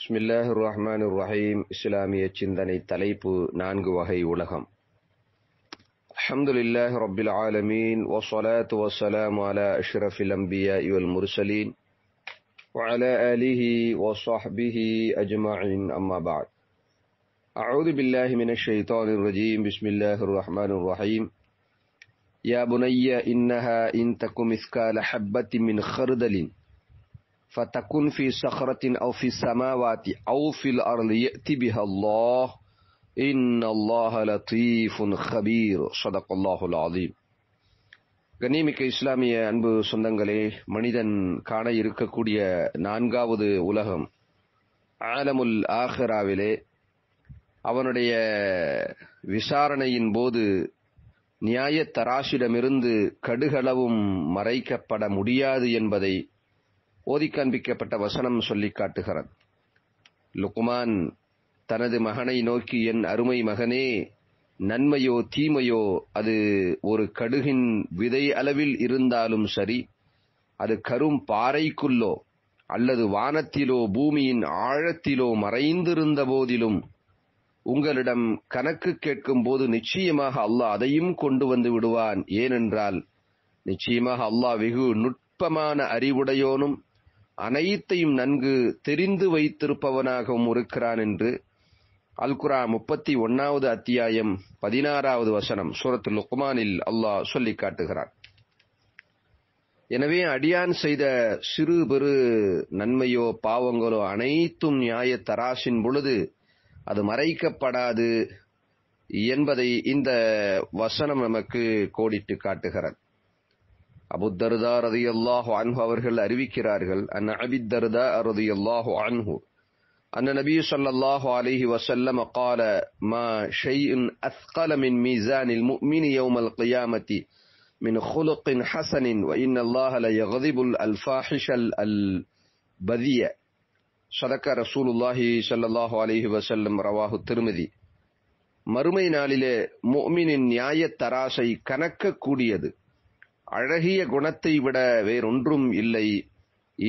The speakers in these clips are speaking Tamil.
بسم الله الرحمن الرحيم اسلامي اچندني تليب نانگ وحي ولخم الحمد لله رب العالمين وصلاة والسلام على اشرف الانبياء والمرسلين وعلى آله وصحبه اجمعين اما بعد اعوذ بالله من الشيطان الرجيم بسم الله الرحمن الرحيم يا بني انها ان تكم اثقال حبة من خردل fatakun fi sakhratin aw fi samawati aw fil ardi ya'ti biha Allah innallaha latifun khabir sadaqallahul azim கண்ணியமிக்க இஸ்லாமிய அன்பு சொந்தங்களே மனிதன் காண இருக்கக்கூடிய நான்காவது உலகம் ஆலமுல் ஆஹராவிலே அவனுடைய விசாரணையின் போது நியாய தராசிடமிருந்து கடுகளவும் மறைக்கப்பட முடியாது என்பதை ஓதி காண்பிக்கப்பட்ட வசனம் சொல்லி காட்டுகிறது லுக்குமான் தனது மகனை நோக்கி என் அருமை மகனே நன்மையோ தீமையோ அது ஒரு கடுகின் விதை அளவில் இருந்தாலும் சரி அது கரும் பாறைக்குள்ளோ அல்லது வானத்திலோ பூமியின் ஆழத்திலோ மறைந்திருந்த போதிலும் உங்களிடம் கணக்கு கேட்கும் போது நிச்சயமாக அல்லாஹ் அதையும் கொண்டு வந்து விடுவான் ஏனென்றால் நிச்சயமாக அல்லாஹ் வெகு நுட்பமான அறிவுடையோனும் அனைத்தையும் நன்கு தெரிந்து வைத்திருப்பவனாகவும் இருக்கிறான் என்று அல்குரா முப்பத்தி ஒன்னாவது அத்தியாயம் பதினாறாவது வசனம் சூரத்து லுக்மானில் அல்லாஹ் சொல்லி காட்டுகிறான் எனவே அடியான் செய்த சிறு பெரு நன்மையோ பாவங்களோ அனைத்தும் நியாய தராசின் பொழுது அது மறைக்கப்படாது என்பதை இந்த வசனம் நமக்கு கோடிட்டு காட்டுகிறது அபுத்தர்தா ரதியல்லாஹு அன்ஹு அவர்கள் அறிவிக்கிறார்கள் அன் அபித்தர்தா ரதியல்லாஹு அன்ஹு أن النبي صلى الله عليه وسلم قال ما شيء أثقل من ميزان المؤمن يوم القيامة من خلق حسن وإن الله ليغضب الفاحش البذيء صدق رسول الله صلى الله عليه وسلم رواه الترمذي மறுமை நாளிலே முக்மினின் நியாய தராசை கணக்கக்கூடியது அழகிய குணத்தை விட வேறொன்றும் இல்லை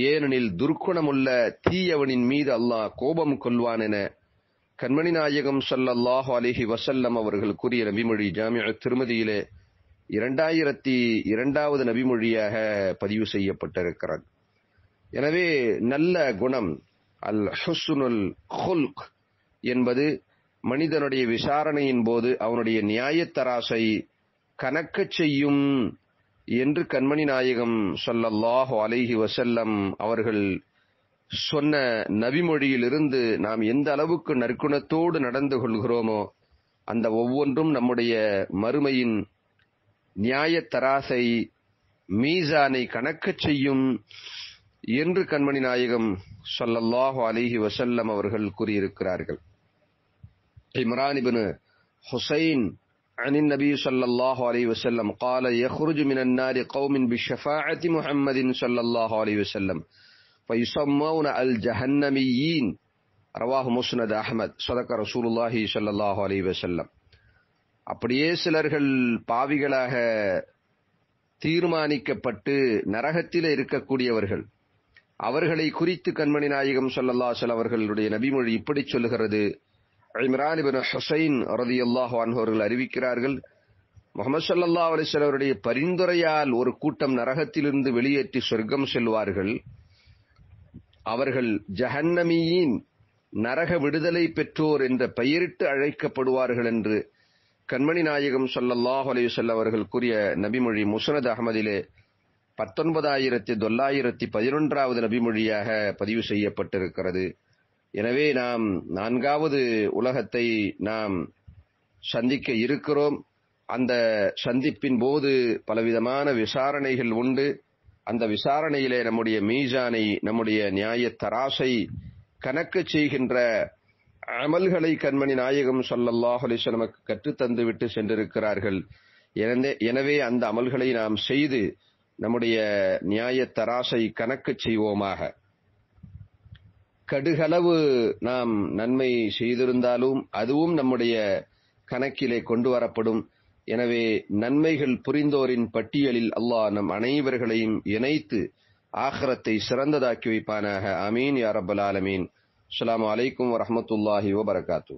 ஏனெனில் துர்க்குணமுள்ள தீயவனின் மீது அல்லாஹ் கோபம் கொள்வான் என கண்மணி நாயகம் சல்லல்லாஹு அலிஹி வசல்லம் அவர்கள் கூறிய நபிமொழி ஜாமிய திருமதியிலே இரண்டாயிரத்தி இரண்டாவது நபிமொழியாக பதிவு செய்யப்பட்டிருக்கிறது எனவே நல்ல குணம் அல் ஹுசுனுல் ஹுல்க் என்பது மனிதனுடைய விசாரணையின் போது அவனுடைய நியாயத்தராசை கணக்கச் செய்யும் என்று கண்மணி நாயகம் சொல்லல்லாஹோ அலைஹி வசல்லம் அவர்கள் சொன்ன நபிமொழியிலிருந்து நாம் எந்த அளவுக்கு நற்குணத்தோடு நடந்து கொள்கிறோமோ அந்த ஒவ்வொன்றும் நம்முடைய மறுமையின் நியாய தராசை மீசானை கணக்கச் செய்யும் என்று கண்மணி நாயகம் சொல்லல்லாஹோ அலிஹி வசல்லம் அவர்கள் கூறியிருக்கிறார்கள் இம்ரானிபின் ஹுசைன் عن النبي صلى الله عليه وسلم قال يخرج من النار قوم بشفاعة محمد صلى الله عليه وسلم فيسمون الجهنميين ரவாஹ் صدق رسول الله صلى الله عليه وسلم அப்படியே சிலர்கள் பாவிகளாக தீர்மானிக்கப்பட்டு நரகத்தில் இருக்கக்கூடியவர்கள் அவர்களை குறித்து கண்மணி நாயகம் சொல்லல்லா அவர்களுடைய நபிமொழி இப்படி சொல்லுகிறது இம்ரான் இபின் ஹுசைன் ரதி அல்லாஹ் அவர்கள் அறிவிக்கிறார்கள் முகமது சல்லா அலிஸ்வல் பரிந்துரையால் ஒரு கூட்டம் நரகத்திலிருந்து வெளியேற்றி சொர்க்கம் செல்வார்கள் அவர்கள் ஜஹன்னமியின் நரக விடுதலை பெற்றோர் என்ற பெயரிட்டு அழைக்கப்படுவார்கள் என்று கண்மணி நாயகம் சொல்லல்லாஹ் அலையுசல்ல அவர்கள் கூறிய நபிமொழி முசனத் அகமதிலே பத்தொன்பதாயிரத்தி தொள்ளாயிரத்தி பதினொன்றாவது நபிமொழியாக பதிவு செய்யப்பட்டிருக்கிறது எனவே நாம் நான்காவது உலகத்தை நாம் சந்திக்க இருக்கிறோம் அந்த சந்திப்பின் போது பலவிதமான விசாரணைகள் உண்டு அந்த விசாரணையிலே நம்முடைய மீஜானை நம்முடைய நியாய தராசை கணக்கு செய்கின்ற அமல்களை கண்மணி நாயகம் சல்லல்லாஹ் அலிஸ் நமக்கு கற்றுத்தந்து விட்டு சென்றிருக்கிறார்கள் எனவே அந்த அமல்களை நாம் செய்து நம்முடைய நியாய தராசை கணக்கு செய்வோமாக கடுகளவு நாம் நன்மை செய்திருந்தாலும் அதுவும் நம்முடைய கணக்கிலே கொண்டு வரப்படும் எனவே நன்மைகள் புரிந்தோரின் பட்டியலில் அல்லாஹ் நம் அனைவர்களையும் இணைத்து ஆஹரத்தை சிறந்ததாக்கி வைப்பானாக அமீன் யாரபுல் ஆலமீன் அலாம் வலைக்கம் வரமத்துல்லாஹி வபரகாத்தூ